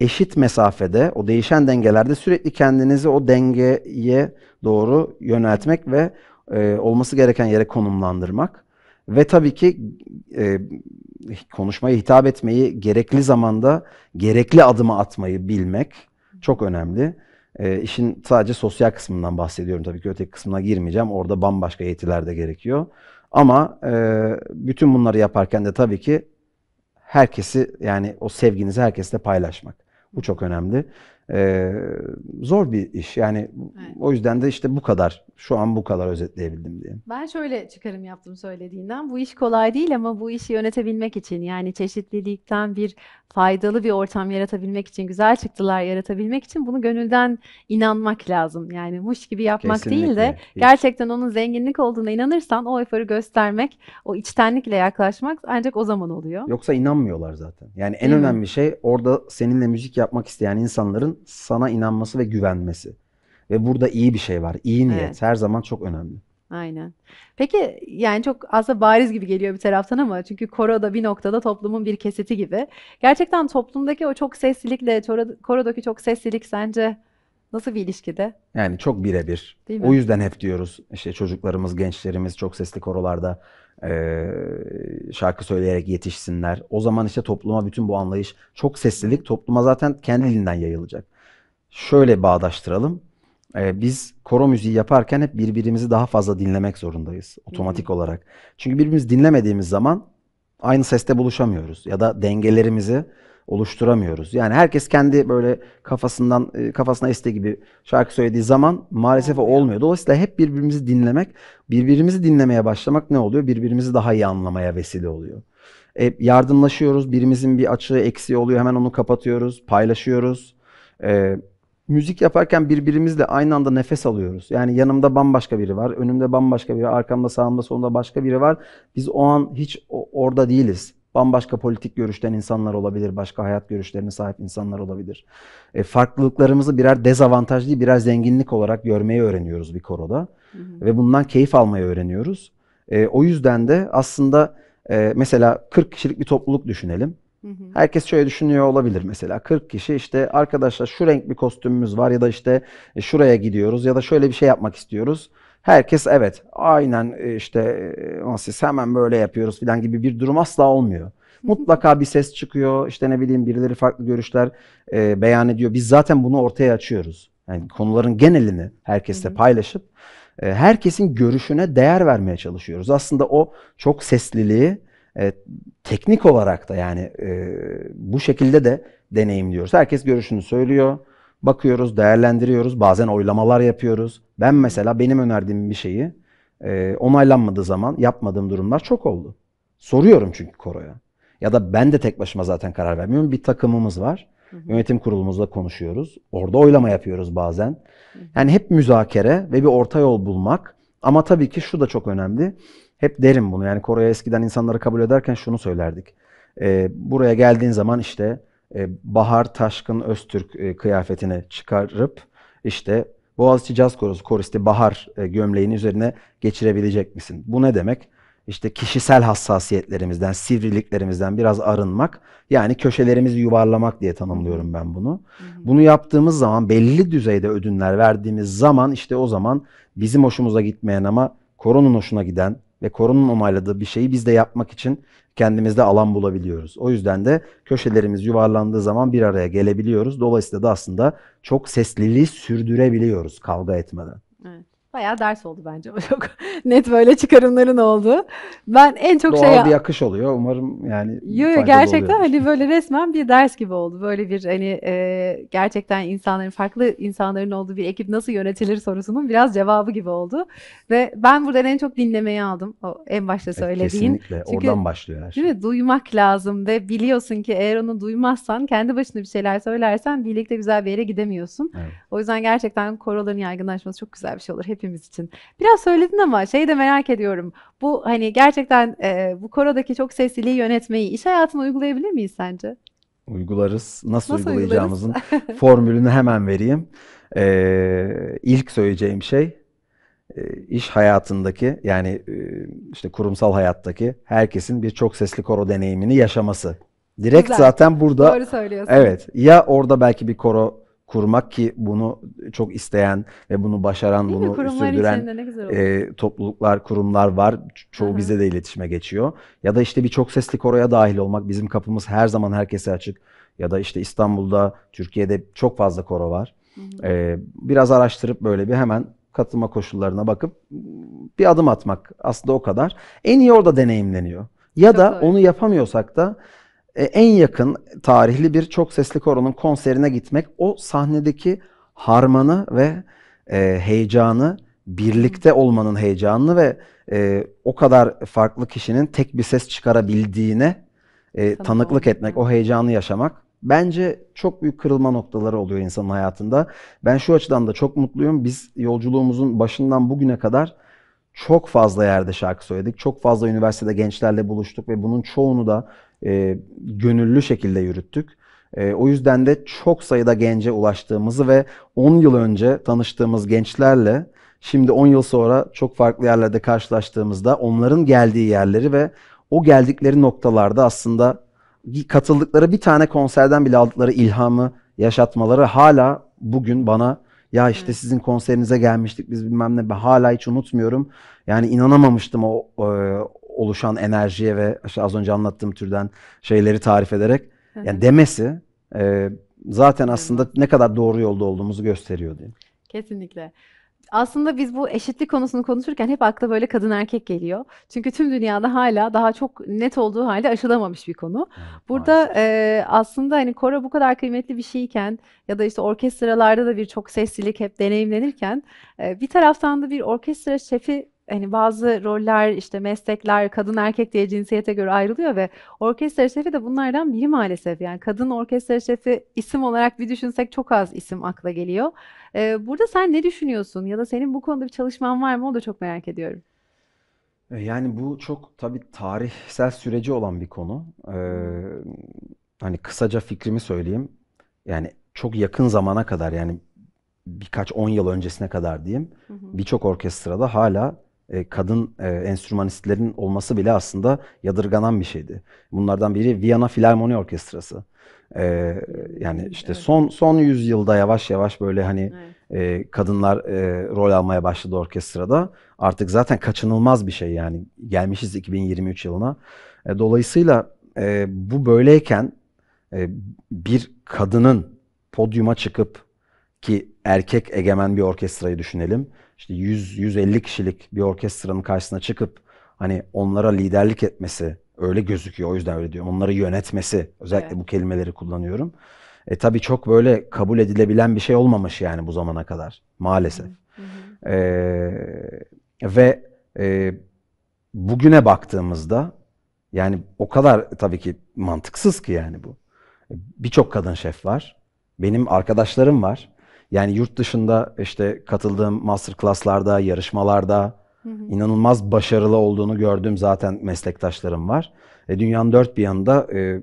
eşit mesafede o değişen dengelerde sürekli kendinizi o dengeye doğru yöneltmek ve e, olması gereken yere konumlandırmak ve tabii ki e, konuşmaya hitap etmeyi gerekli zamanda gerekli adımı atmayı bilmek çok önemli. E, işin sadece sosyal kısmından bahsediyorum tabii ki öteki kısmına girmeyeceğim. Orada bambaşka yetiler de gerekiyor. Ama e, bütün bunları yaparken de tabii ki herkesi yani o sevginizi herkesle paylaşmak. Bu çok önemli. Ee, zor bir iş yani evet. o yüzden de işte bu kadar şu an bu kadar özetleyebildim diye. Ben şöyle çıkarım yaptım söylediğinden bu iş kolay değil ama bu işi yönetebilmek için yani çeşitlilikten bir faydalı bir ortam yaratabilmek için güzel çıktılar yaratabilmek için bunu gönülden inanmak lazım yani muş gibi yapmak Kesinlikle. değil de gerçekten onun zenginlik olduğuna inanırsan o eforu göstermek o içtenlikle yaklaşmak ancak o zaman oluyor. Yoksa inanmıyorlar zaten yani en değil önemli mi? şey orada seninle müzik yapmak isteyen insanların sana inanması ve güvenmesi. Ve burada iyi bir şey var. İyi niyet evet. her zaman çok önemli. Aynen. Peki yani çok aslında bariz gibi geliyor bir taraftan ama çünkü koro da bir noktada toplumun bir kesiti gibi. Gerçekten toplumdaki o çok seslilikle korodaki çok seslilik sence nasıl bir ilişkide? Yani çok birebir. O yüzden hep diyoruz işte çocuklarımız, gençlerimiz çok sesli korolarda e, şarkı söyleyerek yetişsinler. O zaman işte topluma bütün bu anlayış, çok seslilik topluma zaten kendi dilinden yayılacak. Şöyle bağdaştıralım. E, biz koro müziği yaparken hep birbirimizi daha fazla dinlemek zorundayız otomatik Hı. Hmm. olarak. Çünkü birbirimizi dinlemediğimiz zaman aynı seste buluşamıyoruz ya da dengelerimizi oluşturamıyoruz. Yani herkes kendi böyle kafasından e, kafasına istediği gibi şarkı söylediği zaman maalesef olmuyor. Dolayısıyla hep birbirimizi dinlemek, birbirimizi dinlemeye başlamak ne oluyor? Birbirimizi daha iyi anlamaya vesile oluyor. E, yardımlaşıyoruz. Birimizin bir açığı eksiği oluyor. Hemen onu kapatıyoruz, paylaşıyoruz. E, müzik yaparken birbirimizle aynı anda nefes alıyoruz. Yani yanımda bambaşka biri var, önümde bambaşka biri, arkamda, sağımda, solumda başka biri var. Biz o an hiç orada değiliz. Bambaşka politik görüşten insanlar olabilir, başka hayat görüşlerine sahip insanlar olabilir. E, farklılıklarımızı birer dezavantaj değil, birer zenginlik olarak görmeyi öğreniyoruz bir koroda. Hı hı. Ve bundan keyif almayı öğreniyoruz. E, o yüzden de aslında e, mesela 40 kişilik bir topluluk düşünelim. Herkes şöyle düşünüyor olabilir mesela 40 kişi işte arkadaşlar şu renk bir kostümümüz var ya da işte e, şuraya gidiyoruz ya da şöyle bir şey yapmak istiyoruz herkes evet aynen e, işte e, siz hemen böyle yapıyoruz falan gibi bir durum asla olmuyor. Mutlaka bir ses çıkıyor, işte ne bileyim birileri farklı görüşler e, beyan ediyor. Biz zaten bunu ortaya açıyoruz. Yani konuların genelini herkesle paylaşıp e, herkesin görüşüne değer vermeye çalışıyoruz. Aslında o çok sesliliği e, teknik olarak da yani e, bu şekilde de deneyimliyoruz. Herkes görüşünü söylüyor bakıyoruz, değerlendiriyoruz, bazen oylamalar yapıyoruz. Ben mesela benim önerdiğim bir şeyi e, onaylanmadığı zaman yapmadığım durumlar çok oldu. Soruyorum çünkü koroya. Ya da ben de tek başıma zaten karar vermiyorum. Bir takımımız var. Hı hı. Yönetim kurulumuzla konuşuyoruz. Orada oylama yapıyoruz bazen. Hı hı. Yani hep müzakere ve bir orta yol bulmak. Ama tabii ki şu da çok önemli. Hep derim bunu. Yani Koraya eskiden insanları kabul ederken şunu söylerdik. Ee, buraya geldiğin zaman işte e, Bahar Taşkın Öztürk e, kıyafetini çıkarıp işte Boğaziçi Caz Korosu koristi Bahar e, gömleğinin üzerine geçirebilecek misin? Bu ne demek? İşte kişisel hassasiyetlerimizden, sivriliklerimizden biraz arınmak. Yani köşelerimizi yuvarlamak diye tanımlıyorum ben bunu. Bunu yaptığımız zaman belli düzeyde ödünler verdiğimiz zaman işte o zaman bizim hoşumuza gitmeyen ama koronun hoşuna giden ve korunun korunmamayla bir şeyi biz de yapmak için kendimizde alan bulabiliyoruz. O yüzden de köşelerimiz yuvarlandığı zaman bir araya gelebiliyoruz. Dolayısıyla da aslında çok sesliliği sürdürebiliyoruz kavga etmeden. Evet. Baya ders oldu bence. Çok net böyle çıkarımların oldu. Ben en çok Doğal şey... Doğal bir akış oluyor. Umarım yani yo, yo, gerçekten oluyor. hani böyle resmen bir ders gibi oldu. Böyle bir hani e, gerçekten insanların farklı insanların olduğu bir ekip nasıl yönetilir sorusunun biraz cevabı gibi oldu. Ve ben buradan en çok dinlemeyi aldım. O en başta e, söylediğin. Kesinlikle. Çünkü, Oradan başlıyor her şey. Değil mi? Duymak lazım ve biliyorsun ki eğer onu duymazsan kendi başına bir şeyler söylersen birlikte güzel bir yere gidemiyorsun. Evet. O yüzden gerçekten koroların yaygınlaşması çok güzel bir şey olur. Hepimiz hepimiz için. Biraz söyledin ama şey de merak ediyorum. Bu hani gerçekten e, bu korodaki çok sesliliği yönetmeyi iş hayatına uygulayabilir miyiz sence? Uygularız. Nasıl, Nasıl uygulayacağımızın formülünü hemen vereyim. Ee, ilk söyleyeceğim şey e, iş hayatındaki yani e, işte kurumsal hayattaki herkesin bir çok sesli koro deneyimini yaşaması. Direkt Güzel. zaten burada. Doğru söylüyorsun. Evet. Ya orada belki bir koro kurmak ki bunu çok isteyen ve bunu başaran, Değil bunu sürdüren e, topluluklar, kurumlar var. Çoğu hı bize de iletişime geçiyor. Ya da işte bir çok sesli koroya dahil olmak. Bizim kapımız her zaman herkese açık. Ya da işte İstanbul'da, Türkiye'de çok fazla koro var. E, biraz araştırıp böyle bir hemen katılma koşullarına bakıp bir adım atmak aslında o kadar. En iyi orada deneyimleniyor. Ya Çok da öyle. onu yapamıyorsak da e, en yakın tarihli bir çok sesli koronun konserine gitmek o sahnedeki harmanı ve e, heyecanı birlikte olmanın heyecanını ve e, o kadar farklı kişinin tek bir ses çıkarabildiğine e, tanıklık etmek, o heyecanı yaşamak bence çok büyük kırılma noktaları oluyor insanın hayatında. Ben şu açıdan da çok mutluyum. Biz yolculuğumuzun başından bugüne kadar çok fazla yerde şarkı söyledik. Çok fazla üniversitede gençlerle buluştuk ve bunun çoğunu da e, gönüllü şekilde yürüttük. E, o yüzden de çok sayıda gence ulaştığımızı ve 10 yıl önce tanıştığımız gençlerle şimdi 10 yıl sonra çok farklı yerlerde karşılaştığımızda onların geldiği yerleri ve o geldikleri noktalarda aslında katıldıkları bir tane konserden bile aldıkları ilhamı yaşatmaları hala bugün bana ya işte sizin konserinize gelmiştik biz bilmem ne ben hala hiç unutmuyorum. Yani inanamamıştım o, o oluşan enerjiye ve işte az önce anlattığım türden şeyleri tarif ederek yani demesi e, zaten aslında ne kadar doğru yolda olduğumuzu gösteriyor diye. Kesinlikle. Aslında biz bu eşitlik konusunu konuşurken hep akla böyle kadın erkek geliyor. Çünkü tüm dünyada hala daha çok net olduğu halde aşılamamış bir konu. Burada e, aslında hani koro bu kadar kıymetli bir şeyken ya da işte orkestralarda da birçok seslilik hep deneyimlenirken e, bir taraftan da bir orkestra şefi hani bazı roller işte meslekler kadın erkek diye cinsiyete göre ayrılıyor ve orkestra şefi de bunlardan biri maalesef. Yani kadın orkestra şefi isim olarak bir düşünsek çok az isim akla geliyor. Ee, burada sen ne düşünüyorsun ya da senin bu konuda bir çalışman var mı? O da çok merak ediyorum. Ee, yani bu çok tabii tarihsel süreci olan bir konu. Ee, hmm. hani kısaca fikrimi söyleyeyim. Yani çok yakın zamana kadar yani birkaç on yıl öncesine kadar diyeyim birçok orkestrada hala e, kadın e, enstrümanistlerin olması bile aslında yadırganan bir şeydi. Bunlardan biri Viyana Filarmoni Orkestrası. E, yani işte evet. son son yüzyılda yavaş yavaş böyle hani evet. e, kadınlar e, rol almaya başladı orkestrada. Artık zaten kaçınılmaz bir şey yani. Gelmişiz 2023 yılına. E, dolayısıyla e, bu böyleyken e, bir kadının podyuma çıkıp ki erkek egemen bir orkestrayı düşünelim işte 100-150 kişilik bir orkestranın karşısına çıkıp hani onlara liderlik etmesi öyle gözüküyor. O yüzden öyle diyorum. Onları yönetmesi özellikle evet. bu kelimeleri kullanıyorum. E tabii çok böyle kabul edilebilen bir şey olmamış yani bu zamana kadar maalesef. Hı hı. E, ve e, bugüne baktığımızda yani o kadar tabii ki mantıksız ki yani bu. E, birçok kadın şef var. Benim arkadaşlarım var. Yani yurt dışında işte katıldığım masterclass'larda, yarışmalarda hı hı. inanılmaz başarılı olduğunu gördüğüm zaten meslektaşlarım var. E, dünyanın dört bir yanında e,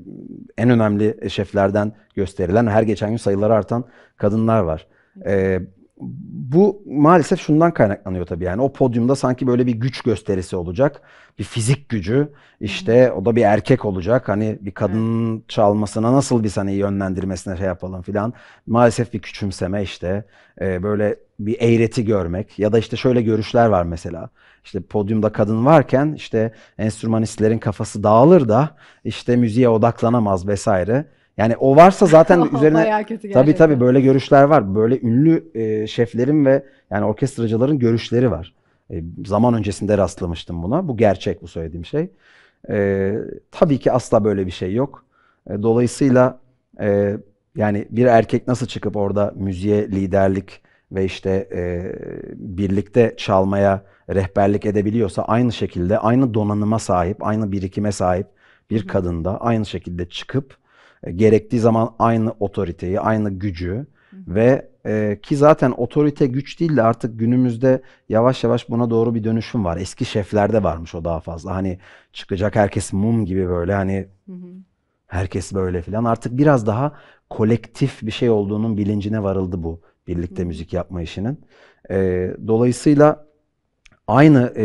en önemli şeflerden gösterilen, her geçen gün sayıları artan kadınlar var. E, bu maalesef şundan kaynaklanıyor tabii yani o podyumda sanki böyle bir güç gösterisi olacak. Bir fizik gücü işte o da bir erkek olacak. Hani bir kadının çalmasına nasıl bir hani yönlendirmesine şey yapalım filan. Maalesef bir küçümseme işte ee, böyle bir eğreti görmek ya da işte şöyle görüşler var mesela. işte podyumda kadın varken işte enstrümanistlerin kafası dağılır da işte müziğe odaklanamaz vesaire. Yani o varsa zaten üzerine tabi tabi böyle görüşler var. Böyle ünlü e, şeflerin ve yani orkestracıların görüşleri var. E, zaman öncesinde rastlamıştım buna. Bu gerçek bu söylediğim şey. E, tabii ki asla böyle bir şey yok. E, dolayısıyla e, yani bir erkek nasıl çıkıp orada müziğe liderlik ve işte e, birlikte çalmaya rehberlik edebiliyorsa aynı şekilde aynı donanıma sahip, aynı birikime sahip bir kadında aynı şekilde çıkıp e, gerektiği zaman aynı otoriteyi, aynı gücü ve e, ki zaten otorite güç değil de artık günümüzde yavaş yavaş buna doğru bir dönüşüm var. Eski şeflerde varmış o daha fazla. Hani çıkacak herkes mum gibi böyle hani herkes böyle filan. Artık biraz daha kolektif bir şey olduğunun bilincine varıldı bu birlikte müzik yapma işinin. E, dolayısıyla aynı e,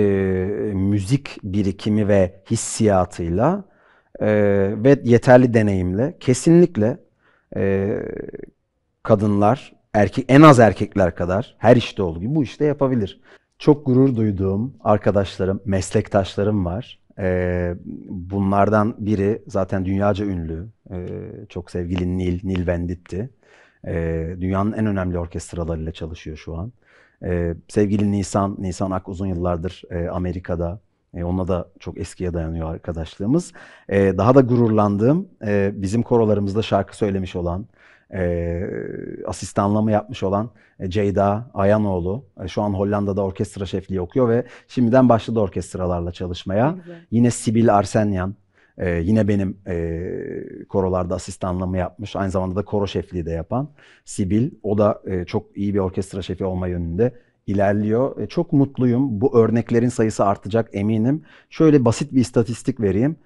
müzik birikimi ve hissiyatıyla e, ve yeterli deneyimle kesinlikle e, kadınlar erkek en az erkekler kadar her işte olduğu gibi bu işte yapabilir. Çok gurur duyduğum arkadaşlarım, meslektaşlarım var. Ee, bunlardan biri zaten dünyaca ünlü, ee, çok sevgili Nil, Nil Vendit'ti. Ee, dünyanın en önemli orkestralarıyla çalışıyor şu an. Ee, sevgili Nisan, Nisan Ak uzun yıllardır e, Amerika'da, e, onunla da çok eskiye dayanıyor arkadaşlığımız. E, daha da gururlandığım e, bizim korolarımızda şarkı söylemiş olan, e, asistanlama yapmış olan e, Ceyda Ayanoğlu. E, şu an Hollanda'da orkestra şefliği okuyor ve şimdiden başladı orkestralarla çalışmaya. Güzel. Yine Sibil Arsenyan. Ee, yine benim e, korolarda asistanlığımı yapmış. Aynı zamanda da koro şefliği de yapan Sibil. O da e, çok iyi bir orkestra şefi olma yönünde ilerliyor. E, çok mutluyum. Bu örneklerin sayısı artacak eminim. Şöyle basit bir istatistik vereyim.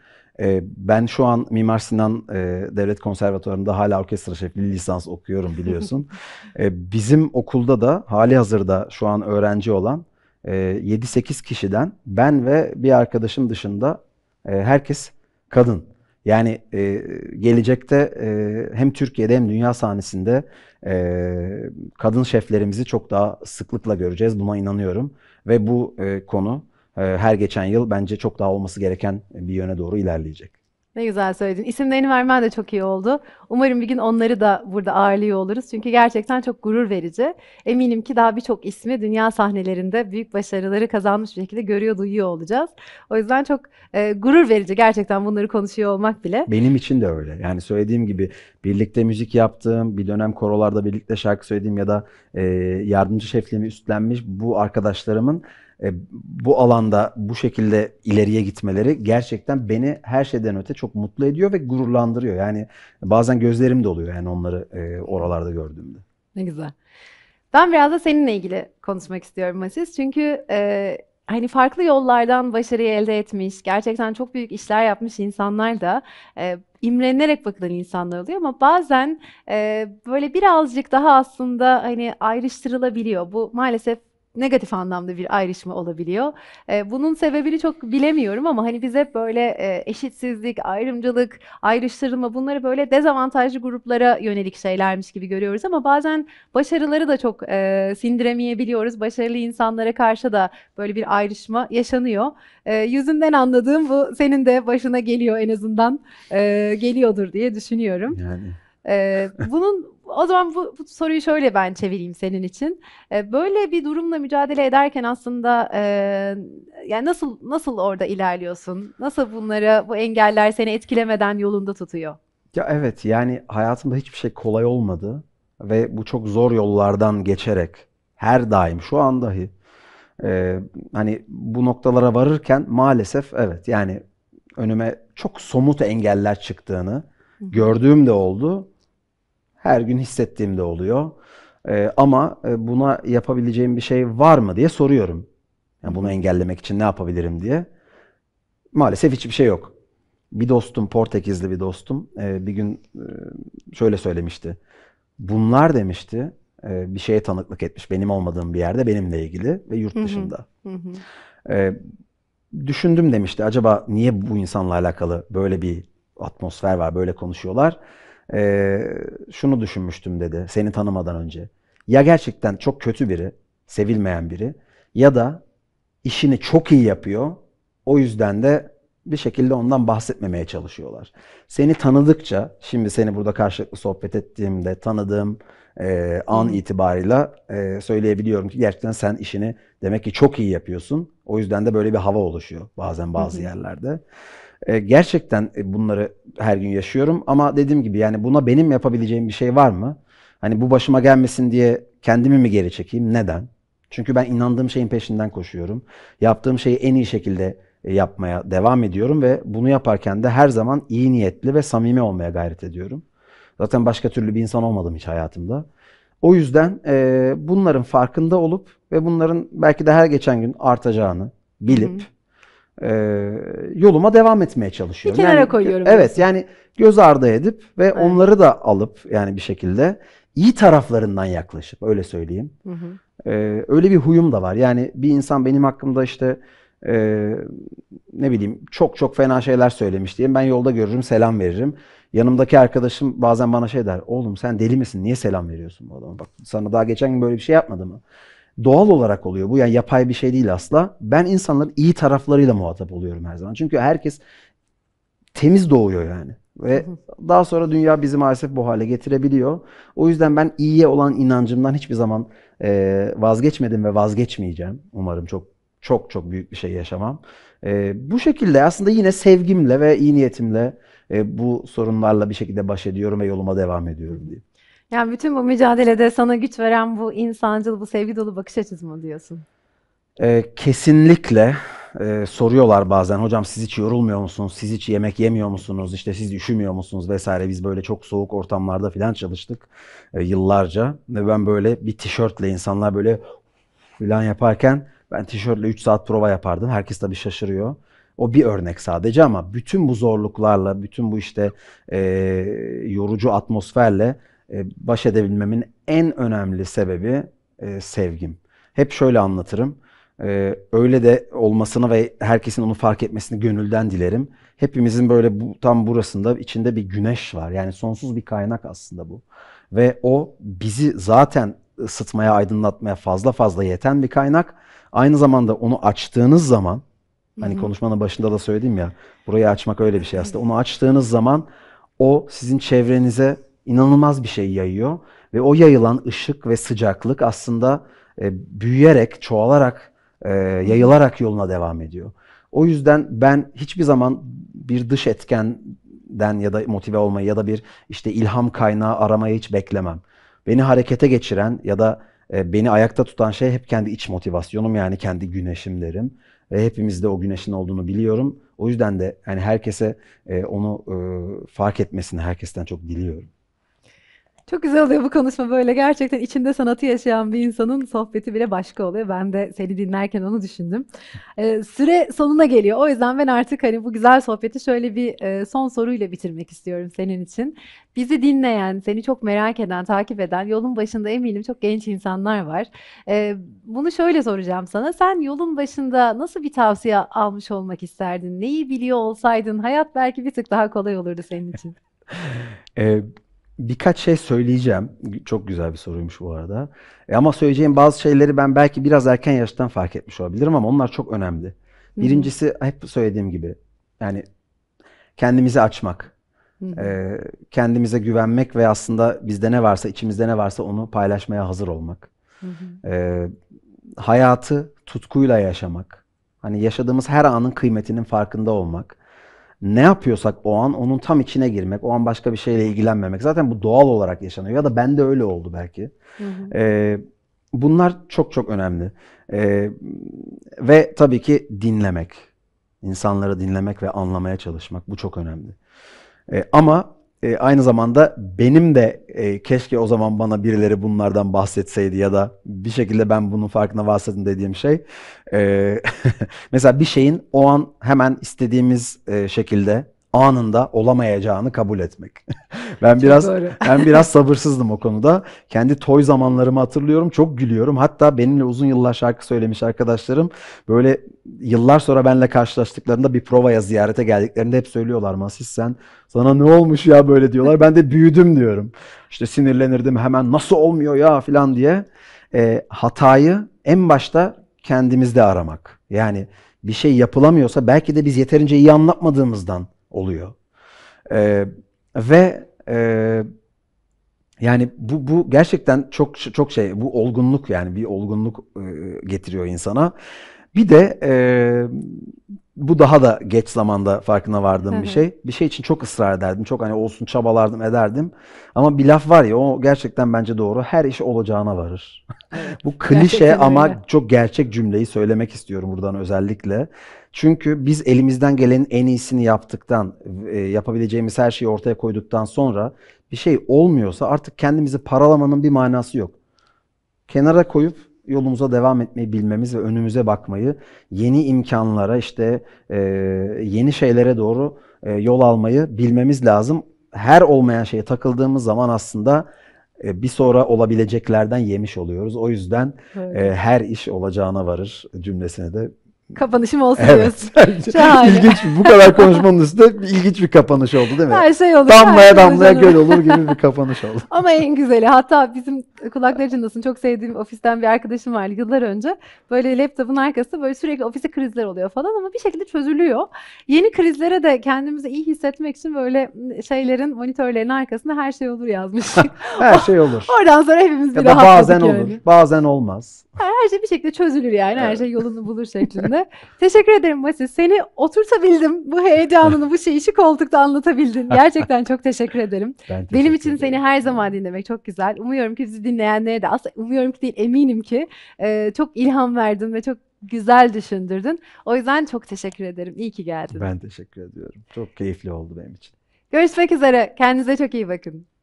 E, ben şu an Mimar Sinan e, Devlet Konservatuvarı'nda hala orkestra şefliği lisans okuyorum biliyorsun. Bizim okulda da hali hazırda şu an öğrenci olan 7-8 kişiden ben ve bir arkadaşım dışında herkes kadın. Yani gelecekte hem Türkiye'de hem dünya sahnesinde e, kadın şeflerimizi çok daha sıklıkla göreceğiz. Buna inanıyorum. Ve bu e, konu e, her geçen yıl bence çok daha olması gereken bir yöne doğru ilerleyecek. Ne güzel söyledin. İsimlerini vermen de çok iyi oldu. Umarım bir gün onları da burada ağırlıyor oluruz. Çünkü gerçekten çok gurur verici. Eminim ki daha birçok ismi dünya sahnelerinde büyük başarıları kazanmış bir şekilde görüyor, duyuyor olacağız. O yüzden çok e, gurur verici gerçekten bunları konuşuyor olmak bile. Benim için de öyle. Yani söylediğim gibi birlikte müzik yaptığım, bir dönem korolarda birlikte şarkı söylediğim ya da e, yardımcı şefliğimi üstlenmiş bu arkadaşlarımın e, bu alanda bu şekilde ileriye gitmeleri gerçekten beni her şeyden öte çok mutlu ediyor ve gururlandırıyor. Yani bazen gözlerim doluyor yani onları e, oralarda gördüğümde. Ne güzel. Ben biraz da seninle ilgili konuşmak istiyorum Masis Çünkü e, hani farklı yollardan başarıyı elde etmiş, gerçekten çok büyük işler yapmış insanlar da e, imrenerek bakılan insanlar oluyor ama bazen e, böyle birazcık daha aslında hani ayrıştırılabiliyor. Bu maalesef negatif anlamda bir ayrışma olabiliyor. E, bunun sebebini çok bilemiyorum ama hani biz hep böyle e, eşitsizlik, ayrımcılık, ayrıştırılma bunları böyle dezavantajlı gruplara yönelik şeylermiş gibi görüyoruz ama bazen başarıları da çok e, sindiremeyebiliyoruz. Başarılı insanlara karşı da böyle bir ayrışma yaşanıyor. E, yüzünden anladığım bu senin de başına geliyor en azından e, geliyordur diye düşünüyorum. Yani. Ee, bunun o zaman bu, bu soruyu şöyle ben çevireyim senin için. E, böyle bir durumla mücadele ederken aslında e, yani nasıl nasıl orada ilerliyorsun? Nasıl bunlara bu engeller seni etkilemeden yolunda tutuyor? Ya evet yani hayatımda hiçbir şey kolay olmadı ve bu çok zor yollardan geçerek her daim şu an dahi e, hani bu noktalara varırken maalesef evet yani önüme çok somut engeller çıktığını gördüğüm de oldu her gün hissettiğimde oluyor. Ee, e, ama buna yapabileceğim bir şey var mı diye soruyorum. Yani bunu engellemek için ne yapabilirim diye. Maalesef hiçbir şey yok. Bir dostum, Portekizli bir dostum e, bir gün e, şöyle söylemişti. Bunlar demişti e, bir şeye tanıklık etmiş benim olmadığım bir yerde benimle ilgili ve yurt dışında. Hı düşündüm demişti acaba niye bu insanla alakalı böyle bir atmosfer var böyle konuşuyorlar e, şunu düşünmüştüm dedi seni tanımadan önce. Ya gerçekten çok kötü biri, sevilmeyen biri ya da işini çok iyi yapıyor. O yüzden de bir şekilde ondan bahsetmemeye çalışıyorlar. Seni tanıdıkça, şimdi seni burada karşılıklı sohbet ettiğimde tanıdığım e, an hmm. itibarıyla e, söyleyebiliyorum ki gerçekten sen işini demek ki çok iyi yapıyorsun. O yüzden de böyle bir hava oluşuyor bazen bazı hmm. yerlerde. E, gerçekten e, bunları her gün yaşıyorum ama dediğim gibi yani buna benim yapabileceğim bir şey var mı? Hani bu başıma gelmesin diye kendimi mi geri çekeyim? Neden? Çünkü ben inandığım şeyin peşinden koşuyorum. Yaptığım şeyi en iyi şekilde e, yapmaya devam ediyorum ve bunu yaparken de her zaman iyi niyetli ve samimi olmaya gayret ediyorum. Zaten başka türlü bir insan olmadım hiç hayatımda. O yüzden e, bunların farkında olup ve bunların belki de her geçen gün artacağını bilip e, yoluma devam etmeye çalışıyorum. Bir kenara yani, koyuyorum. Evet diyorsun. yani göz ardı edip ve evet. onları da alıp yani bir şekilde iyi taraflarından yaklaşıp öyle söyleyeyim. Hı hı. E, öyle bir huyum da var. Yani bir insan benim hakkımda işte e, ne bileyim çok çok fena şeyler söylemiş diye ben yolda görürüm selam veririm. Yanımdaki arkadaşım bazen bana şey der. Oğlum sen deli misin? Niye selam veriyorsun bu adama? Bak sana daha geçen gün böyle bir şey yapmadı mı? Doğal olarak oluyor bu. Yani yapay bir şey değil asla. Ben insanların iyi taraflarıyla muhatap oluyorum her zaman. Çünkü herkes temiz doğuyor yani. Ve daha sonra dünya bizi maalesef bu hale getirebiliyor. O yüzden ben iyiye olan inancımdan hiçbir zaman e, vazgeçmedim ve vazgeçmeyeceğim. Umarım çok çok çok büyük bir şey yaşamam. E, bu şekilde aslında yine sevgimle ve iyi niyetimle e, bu sorunlarla bir şekilde baş ediyorum ve yoluma devam ediyorum diye. Yani bütün bu mücadelede sana güç veren bu insancıl, bu sevgi dolu bakış açısı mı diyorsun? E, kesinlikle e, soruyorlar bazen hocam siz hiç yorulmuyor musunuz? Siz hiç yemek yemiyor musunuz? işte siz üşümüyor musunuz vesaire. Biz böyle çok soğuk ortamlarda falan çalıştık e, yıllarca. Ve ben böyle bir tişörtle insanlar böyle falan yaparken ben tişörtle 3 saat prova yapardım. Herkes tabii şaşırıyor. O bir örnek sadece ama bütün bu zorluklarla, bütün bu işte e, yorucu atmosferle e, baş edebilmemin en önemli sebebi e, sevgim. Hep şöyle anlatırım. E, öyle de olmasını ve herkesin onu fark etmesini gönülden dilerim. Hepimizin böyle bu, tam burasında içinde bir güneş var. Yani sonsuz bir kaynak aslında bu. Ve o bizi zaten ısıtmaya, aydınlatmaya fazla fazla yeten bir kaynak. Aynı zamanda onu açtığınız zaman Hani konuşmanın başında da söyledim ya. Burayı açmak öyle bir şey aslında. Onu açtığınız zaman o sizin çevrenize inanılmaz bir şey yayıyor ve o yayılan ışık ve sıcaklık aslında e, büyüyerek, çoğalarak, e, yayılarak yoluna devam ediyor. O yüzden ben hiçbir zaman bir dış etkenden ya da motive olmayı ya da bir işte ilham kaynağı aramayı hiç beklemem. Beni harekete geçiren ya da e, beni ayakta tutan şey hep kendi iç motivasyonum yani kendi güneşimlerim. derim. E, hepimizde o güneşin olduğunu biliyorum. O yüzden de yani herkese e, onu e, fark etmesini herkesten çok diliyorum. Çok güzel oluyor bu konuşma böyle. Gerçekten içinde sanatı yaşayan bir insanın sohbeti bile başka oluyor. Ben de seni dinlerken onu düşündüm. Ee, süre sonuna geliyor. O yüzden ben artık hani bu güzel sohbeti şöyle bir e, son soruyla bitirmek istiyorum senin için. Bizi dinleyen, seni çok merak eden, takip eden, yolun başında eminim çok genç insanlar var. Ee, bunu şöyle soracağım sana. Sen yolun başında nasıl bir tavsiye almış olmak isterdin? Neyi biliyor olsaydın hayat belki bir tık daha kolay olurdu senin için. Ee, birkaç şey söyleyeceğim. Çok güzel bir soruymuş bu arada. E ama söyleyeceğim bazı şeyleri ben belki biraz erken yaştan fark etmiş olabilirim ama onlar çok önemli. Birincisi hı hep söylediğim gibi yani kendimizi açmak. E, kendimize güvenmek ve aslında bizde ne varsa, içimizde ne varsa onu paylaşmaya hazır olmak. hı e, hayatı tutkuyla yaşamak. Hani yaşadığımız her anın kıymetinin farkında olmak ne yapıyorsak o an onun tam içine girmek, o an başka bir şeyle ilgilenmemek. Zaten bu doğal olarak yaşanıyor ya da bende öyle oldu belki. Hı hı. Ee, bunlar çok çok önemli. Ee, ve tabii ki dinlemek. İnsanları dinlemek ve anlamaya çalışmak bu çok önemli. Ee, ama e, aynı zamanda benim de e, keşke o zaman bana birileri bunlardan bahsetseydi ya da bir şekilde ben bunun farkına varsaydım dediğim şey. E, mesela bir şeyin o an hemen istediğimiz e, şekilde anında olamayacağını kabul etmek. ben biraz ben biraz sabırsızdım o konuda. Kendi toy zamanlarımı hatırlıyorum. Çok gülüyorum. Hatta benimle uzun yıllar şarkı söylemiş arkadaşlarım böyle yıllar sonra benle karşılaştıklarında bir provaya ziyarete geldiklerinde hep söylüyorlar Masis sen sana ne olmuş ya böyle diyorlar. Ben de büyüdüm diyorum. İşte sinirlenirdim hemen nasıl olmuyor ya filan diye. E, hatayı en başta kendimizde aramak. Yani bir şey yapılamıyorsa belki de biz yeterince iyi anlatmadığımızdan oluyor. E, ve e, yani bu, bu gerçekten çok çok şey bu olgunluk yani bir olgunluk e, getiriyor insana. Bir de e, bu daha da geç zamanda farkına vardığım bir şey. Bir şey için çok ısrar ederdim. Çok hani olsun çabalardım ederdim. Ama bir laf var ya o gerçekten bence doğru. Her iş olacağına varır. bu klişe ama öyle. çok gerçek cümleyi söylemek istiyorum buradan özellikle. Çünkü biz elimizden gelenin en iyisini yaptıktan, e, yapabileceğimiz her şeyi ortaya koyduktan sonra bir şey olmuyorsa artık kendimizi paralamanın bir manası yok. Kenara koyup yolumuza devam etmeyi bilmemiz ve önümüze bakmayı, yeni imkanlara işte e, yeni şeylere doğru e, yol almayı bilmemiz lazım. Her olmayan şeye takıldığımız zaman aslında bir sonra olabileceklerden yemiş oluyoruz. O yüzden evet. her iş olacağına varır cümlesini de kapanışım olsun evet. diyorsun. Şahane. bu kadar konuşmanın üstünde ilginç bir kapanış oldu değil mi? Her şey olur. Damlaya damlaya göl olur gibi bir kapanış oldu. Ama en güzeli hatta bizim kulaklar için Çok sevdiğim ofisten bir arkadaşım var yıllar önce. Böyle laptopun arkası böyle sürekli ofise krizler oluyor falan ama bir şekilde çözülüyor. Yeni krizlere de kendimizi iyi hissetmek için böyle ıı, şeylerin monitörlerin arkasında her şey olur yazmıştık. her şey olur. Oradan sonra hepimiz bir ya bazen yani. olur, bazen olmaz. Her şey bir şekilde çözülür yani. Her şey yolunu bulur şeklinde. Teşekkür ederim Basit. Seni oturtabildim. Bu heyecanını, bu şeyi şu koltukta anlatabildin. Gerçekten çok teşekkür ederim. Ben teşekkür Benim için ederim. seni her zaman dinlemek çok güzel. Umuyorum ki sizi dinleyicilerimiz dinleyenlere de aslında umuyorum ki değil eminim ki e, çok ilham verdin ve çok güzel düşündürdün. O yüzden çok teşekkür ederim. İyi ki geldin. Ben teşekkür ediyorum. Çok keyifli oldu benim için. Görüşmek üzere. Kendinize çok iyi bakın.